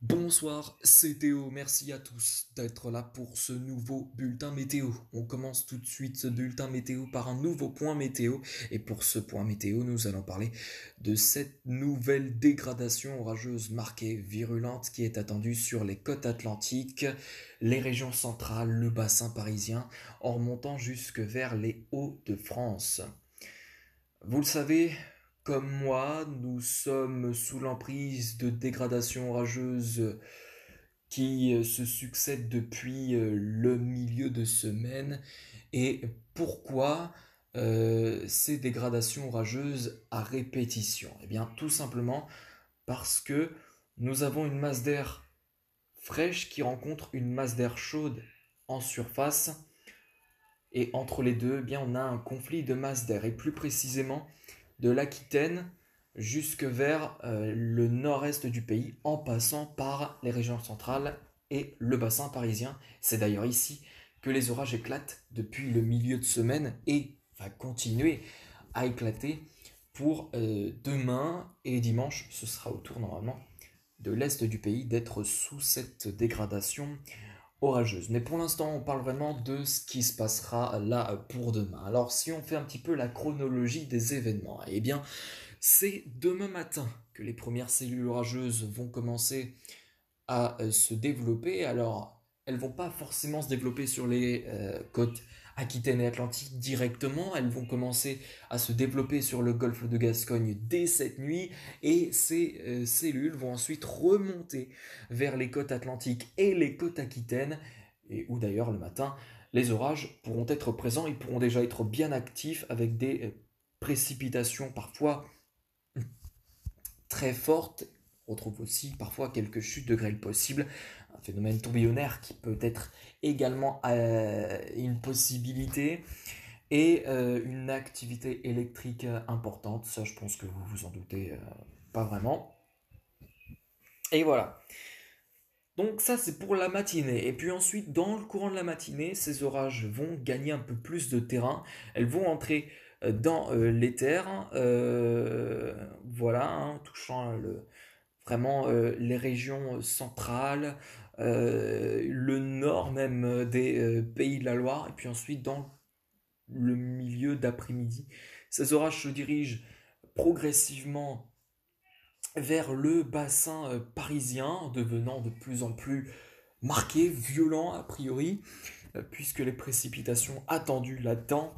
Bonsoir, c'est Théo. Merci à tous d'être là pour ce nouveau bulletin météo. On commence tout de suite ce bulletin météo par un nouveau point météo. Et pour ce point météo, nous allons parler de cette nouvelle dégradation orageuse marquée, virulente, qui est attendue sur les côtes atlantiques, les régions centrales, le bassin parisien, en remontant jusque vers les Hauts-de-France. Vous le savez, comme moi, nous sommes sous l'emprise de dégradations orageuses qui euh, se succèdent depuis euh, le milieu de semaine et pourquoi euh, ces dégradations orageuses à répétition Eh bien tout simplement parce que nous avons une masse d'air fraîche qui rencontre une masse d'air chaude en surface et entre les deux eh bien on a un conflit de masse d'air et plus précisément de l'Aquitaine jusque vers euh, le nord-est du pays en passant par les régions centrales et le bassin parisien. C'est d'ailleurs ici que les orages éclatent depuis le milieu de semaine et va continuer à éclater pour euh, demain et dimanche. Ce sera au tour normalement de l'est du pays d'être sous cette dégradation orageuse. Mais pour l'instant, on parle vraiment de ce qui se passera là euh, pour demain. Alors si on fait un petit peu la chronologie des événements, eh bien, c'est demain matin que les premières cellules orageuses vont commencer à euh, se développer. Alors, elles vont pas forcément se développer sur les euh, côtes Aquitaine et Atlantique directement. Elles vont commencer à se développer sur le golfe de Gascogne dès cette nuit et ces euh, cellules vont ensuite remonter vers les côtes atlantiques et les côtes aquitaines et où d'ailleurs le matin les orages pourront être présents Ils pourront déjà être bien actifs avec des euh, précipitations parfois très fortes. On retrouve aussi parfois quelques chutes de grêle possibles phénomène tourbillonnaire qui peut être également euh, une possibilité et euh, une activité électrique euh, importante. Ça, je pense que vous vous en doutez pas vraiment. Et voilà. Donc ça c'est pour la matinée. Et puis ensuite, dans le courant de la matinée, ces orages vont gagner un peu plus de terrain. Elles vont entrer dans les terres. voilà, hein, touchant le, vraiment euh, les régions euh, centrales, euh, le nord même des pays de la Loire, et puis ensuite dans le milieu d'après-midi. Ces orages se dirigent progressivement vers le bassin parisien, devenant de plus en plus marqué, violent a priori, puisque les précipitations attendues là-dedans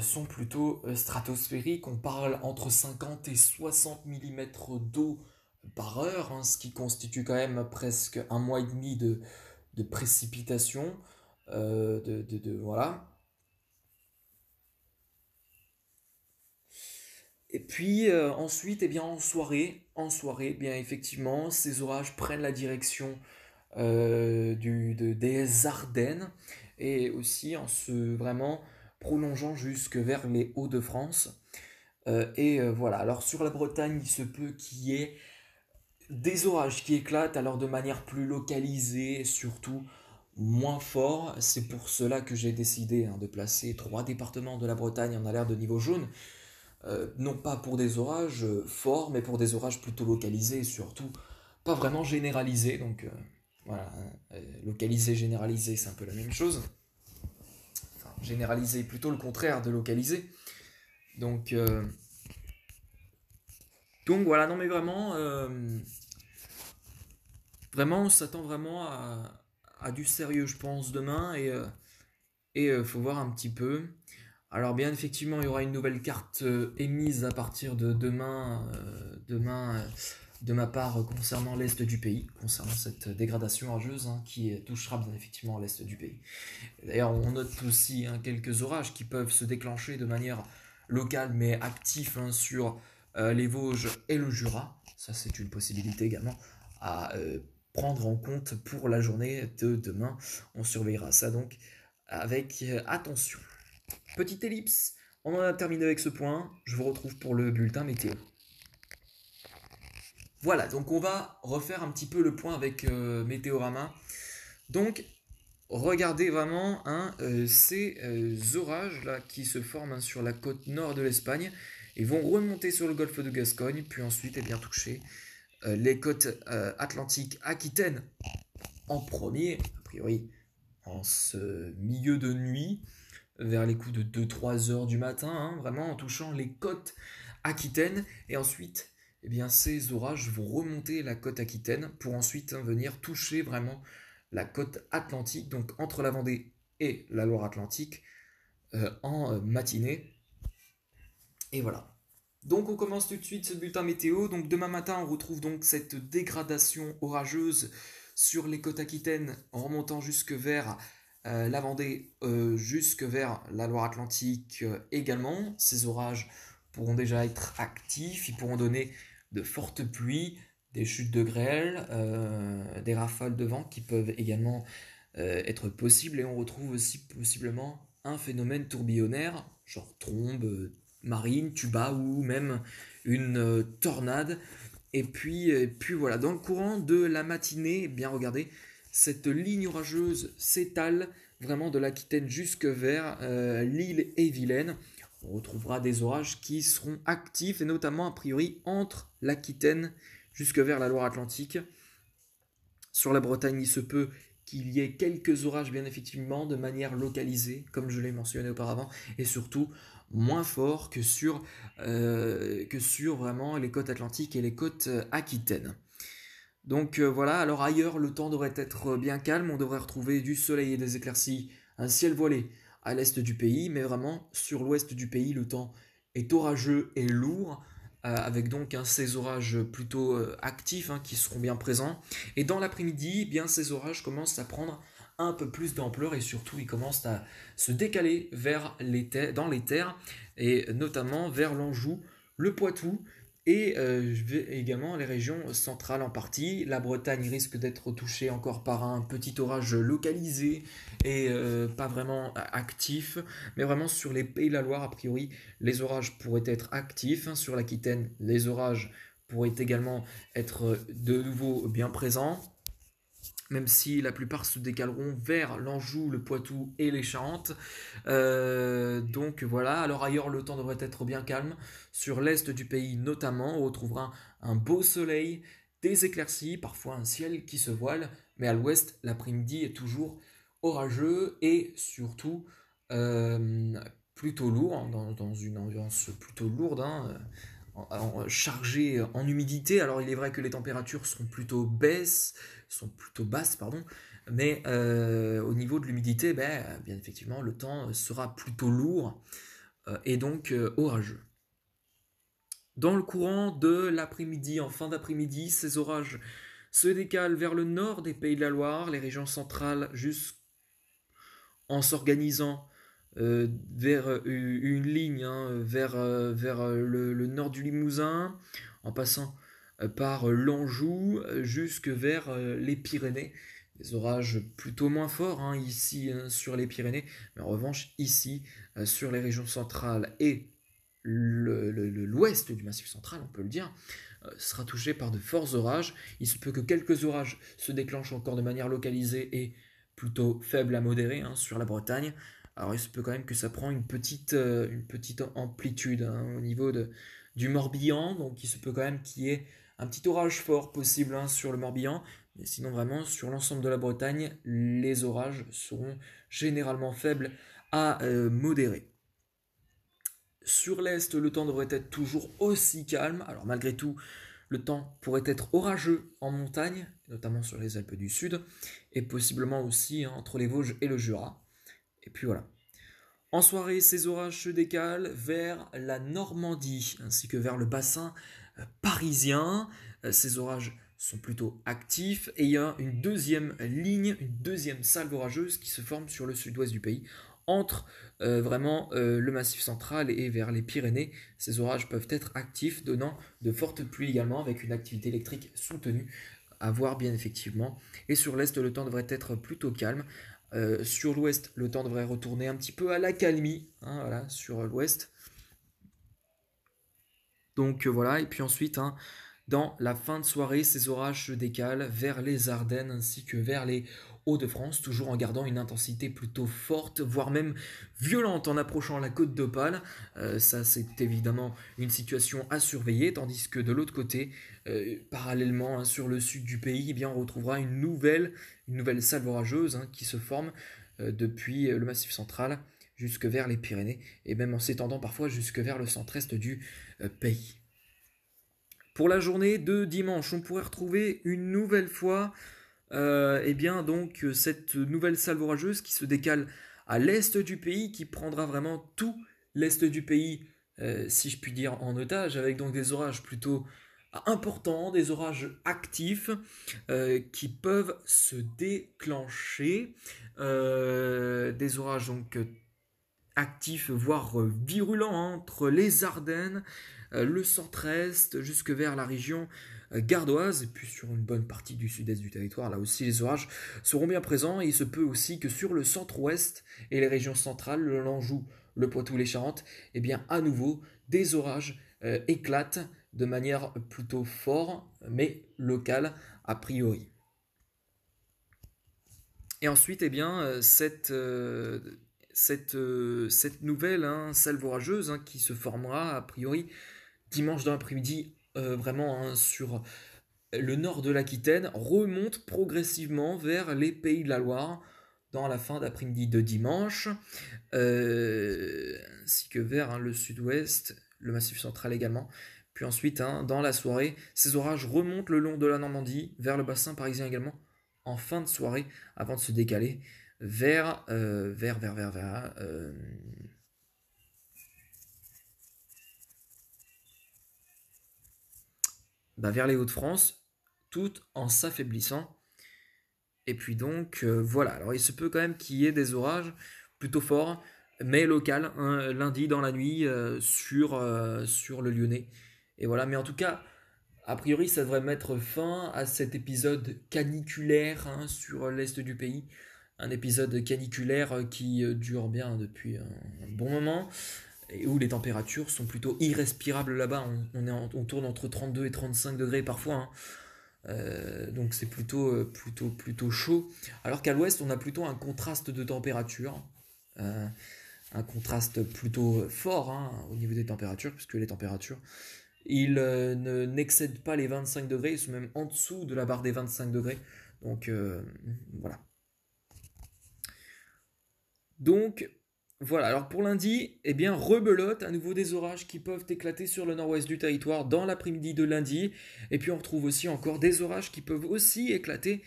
sont plutôt stratosphériques. On parle entre 50 et 60 mm d'eau par heure, hein, ce qui constitue quand même presque un mois et demi de, de précipitation. Euh, de, de, voilà. Et puis euh, ensuite, et eh bien, en soirée, en soirée, eh bien effectivement, ces orages prennent la direction euh, du, des Ardennes et aussi en se vraiment prolongeant jusque vers les Hauts-de-France. et voilà, alors sur la Bretagne, il se peut qu'il y ait des orages qui éclatent, alors de manière plus localisée, surtout moins fort. C'est pour cela que j'ai décidé hein, de placer trois départements de la Bretagne en alerte de niveau jaune. Euh, non pas pour des orages euh, forts, mais pour des orages plutôt localisés, surtout pas vraiment généralisés. Donc euh, voilà, hein. localisé, généralisé, c'est un peu la même chose. Enfin, généralisé plutôt le contraire de localiser. Donc donc voilà, non mais vraiment, euh, vraiment on s'attend vraiment à, du sérieux je pense demain et il euh, euh, faut voir un petit peu. Alors bien effectivement il y aura une nouvelle carte émise à partir de demain, demain de ma part concernant l'est du pays, concernant cette dégradation rageuse hein, qui touchera bien effectivement l'est du pays. D'ailleurs, on note aussi hein, quelques orages qui peuvent se déclencher de manière locale mais active hein, sur euh, les Vosges et le Jura. Ça, c'est une possibilité également à euh, prendre en compte pour la journée de demain. On surveillera ça donc avec euh, attention. Petite ellipse, on en a terminé avec ce point. Je vous retrouve pour le bulletin météo. Voilà, donc on va refaire un petit peu le point avec Météorama. Donc, regardez vraiment hein, ces orages là qui se forment hein, sur la côte nord de l'Espagne ils vont remonter sur le golfe de Gascogne, puis ensuite, eh bien toucher euh, les côtes euh, atlantiques aquitaines en premier, a priori en ce milieu de nuit, vers les coups de 2-3 heures du matin, hein, vraiment en touchant les côtes aquitaines, et ensuite, eh bien, ces orages vont remonter la côte aquitaine pour ensuite hein, venir toucher vraiment la côte atlantique, donc entre la Vendée et la Loire-Atlantique, euh, en matinée, et voilà. Donc on commence tout de suite ce bulletin météo. Donc demain matin, on retrouve donc cette dégradation orageuse sur les côtes aquitaines en remontant jusque vers euh, la Vendée, euh, jusque vers la Loire-Atlantique euh, également. Ces orages pourront déjà être actifs, ils pourront donner de fortes pluies, des chutes de grêle, des rafales de vent qui peuvent également être possibles. Et on retrouve aussi possiblement un phénomène tourbillonnaire, genre trombe, marine, tuba ou même une euh, tornade. Et puis, puis voilà, dans le courant de la matinée, eh bien regardez, cette ligne orageuse s'étale vraiment de l'Aquitaine jusque vers euh, l'île et Vilaine. On retrouvera des orages qui seront actifs, et notamment a priori entre l'Aquitaine jusque vers la Loire-Atlantique. Sur la Bretagne, il se peut qu'il y ait quelques orages, bien effectivement, de manière localisée, comme je l'ai mentionné auparavant, et surtout moins fort que sur, euh, que sur vraiment les côtes atlantiques et les côtes euh, aquitaines. Donc euh, voilà, alors ailleurs le temps devrait être bien calme, on devrait retrouver du soleil et des éclaircies, un ciel voilé à l'est du pays, mais vraiment sur l'ouest du pays le temps est orageux et lourd, avec donc hein, ces orages plutôt actifs hein, qui seront bien présents. Et dans l'après-midi, eh bien ces orages commencent à prendre un peu plus d'ampleur et surtout ils commencent à se décaler vers les dans les terres et notamment vers l'Anjou, le Poitou et euh, également les régions centrales en partie. La Bretagne risque d'être touchée encore par un petit orage localisé et euh, pas vraiment actif, mais vraiment sur les Pays de la Loire, a priori, les orages pourraient être actifs. Sur l'Aquitaine, les orages pourraient également être euh, de nouveau bien présents même si la plupart se décaleront vers l'Anjou, le Poitou et les Charentes. Euh, donc voilà, alors ailleurs le temps devrait être bien calme, sur l'est du pays notamment, on retrouvera un beau soleil, des éclaircies, parfois un ciel qui se voile, mais à l'ouest l'après-midi est toujours orageux et surtout euh, plutôt lourd, hein, dans, une ambiance plutôt lourde. Hein. Euh, chargé en humidité. Alors il est vrai que les températures sont plutôt basses, sont plutôt basses, pardon, mais euh, au niveau de l'humidité, ben, bien effectivement, le temps sera plutôt lourd euh, et donc orageux. Dans le courant de l'après-midi, en fin d'après-midi, ces orages se décalent vers le nord des Pays de la Loire, les régions centrales, en s'organisant euh, vers euh, une ligne, hein, vers, euh, vers le, nord du Limousin, en passant par l'Anjou, jusque vers les Pyrénées. Des orages plutôt moins forts hein, ici hein, sur les Pyrénées, mais en revanche ici sur les régions centrales et l'ouest du massif central, on peut le dire, sera touché par de forts orages. Il se peut que quelques orages se déclenchent encore de manière localisée et plutôt faible à modérer, sur la Bretagne, alors il se peut quand même que ça prend une petite, euh, une petite amplitude hein, au niveau de, du Morbihan, donc il se peut quand même qu'il y ait un petit orage fort possible hein, sur le Morbihan, mais sinon vraiment sur l'ensemble de la Bretagne, les orages seront généralement faibles à euh, modérer. Sur l'Est, le temps devrait être toujours aussi calme, alors malgré tout, le temps pourrait être orageux en montagne, notamment sur les Alpes du Sud, et possiblement aussi hein, entre les Vosges et le Jura. Et puis voilà. En soirée, ces orages se décalent vers la Normandie ainsi que vers le bassin euh, parisien. Euh, ces orages sont plutôt actifs et il y a une deuxième ligne, une deuxième salle orageuse qui se forme sur le sud-ouest du pays entre euh, vraiment le massif central et vers les Pyrénées. Ces orages peuvent être actifs, donnant de fortes pluies également avec une activité électrique soutenue à voir bien effectivement. Et sur l'Est, le temps devrait être plutôt calme euh, sur l'ouest, le temps devrait retourner un petit peu à la hein, voilà, sur l'ouest. Donc euh, voilà, et puis ensuite, hein, dans la fin de soirée, ces orages se décalent vers les Ardennes ainsi que vers les Hauts-de-France, toujours en gardant une intensité plutôt forte, voire même violente en approchant la côte d'Opale. Euh, ça, c'est évidemment une situation à surveiller, tandis que de l'autre côté, euh, parallèlement hein, sur le sud du pays, eh bien, on retrouvera une nouvelle, une nouvelle orageuse hein, qui se forme euh, depuis le massif central jusque vers les Pyrénées et même en s'étendant parfois jusque vers le centre-est du pays. Pour la journée de dimanche, on pourrait retrouver une nouvelle fois euh, eh bien, donc, euh, cette nouvelle salle orageuse qui se décale à l'est du pays, qui prendra vraiment tout l'est du pays, euh, si je puis dire, en otage, avec donc des orages plutôt importants, des orages actifs qui peuvent se déclencher, des orages donc actif, voire euh, virulent, entre les Ardennes, euh, le centre-est, jusque vers la région euh, gardoise, et puis sur une bonne partie du sud-est du territoire, là aussi les orages seront bien présents, et il se peut aussi que sur le centre-ouest et les régions centrales, le l'Anjou, le Poitou, les Charentes, eh bien à nouveau, des orages éclatent de manière plutôt forte, mais locale a priori. Et ensuite, eh bien, cette, euh, cette, nouvelle hein, salve orageuse hein, qui se formera a priori dimanche dans l'après-midi, euh, vraiment hein, sur le nord de l'Aquitaine, remonte progressivement vers les pays de la Loire dans la fin d'après-midi de dimanche, euh, ainsi que vers hein, le sud-ouest, le massif central également. Puis ensuite, dans la soirée, ces orages remontent le long de la Normandie, vers le bassin parisien également, en fin de soirée, avant de se décaler euh, vers, vers, euh, bah, vers, les Hauts-de-France, tout en s'affaiblissant. Et puis donc, euh, voilà. Alors il se peut quand même qu'il y ait des orages plutôt forts, mais locaux, hein, lundi dans la nuit, sur, sur le Lyonnais. Et voilà, mais en tout cas, a priori, ça devrait mettre fin à cet épisode caniculaire hein, sur l'est du pays un épisode caniculaire euh, qui euh, dure bien depuis un bon moment et où les températures sont plutôt irrespirables là-bas. On, est on tourne entre 32 et 35 degrés parfois. Hein. Euh, donc c'est plutôt, plutôt, plutôt chaud. Alors qu'à l'ouest, on a plutôt un contraste de température. un contraste plutôt fort hein, au niveau des températures, puisque les températures, ils n'excèdent pas les 25 degrés, ils sont même en dessous de la barre des 25 degrés. Donc voilà. Donc voilà, alors pour lundi, eh bien rebelote à nouveau des orages qui peuvent éclater sur le nord-ouest du territoire dans l'après-midi de lundi. Et puis on retrouve aussi encore des orages qui peuvent aussi éclater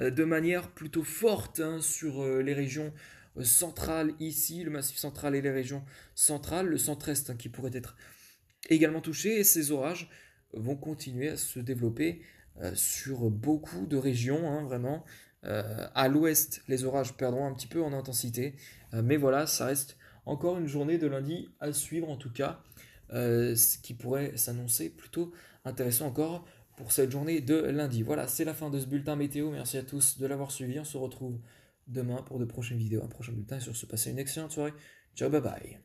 euh, de manière plutôt forte hein, sur euh, les régions euh, centrales ici, le massif central et les régions centrales, le centre-est hein, qui pourrait être également touché. Et ces orages vont continuer à se développer sur beaucoup de régions, hein, vraiment. Euh, à l'ouest, les orages perdront un petit peu en intensité. Euh, mais voilà, ça reste encore une journée de lundi à suivre en tout cas. Euh, ce qui pourrait s'annoncer plutôt intéressant encore pour cette journée de lundi. Voilà, c'est la fin de ce bulletin météo. Merci à tous de l'avoir suivi. On se retrouve demain pour de prochaines vidéos, un prochain bulletin. Et sur ce, passez une excellente soirée. Ciao, bye bye.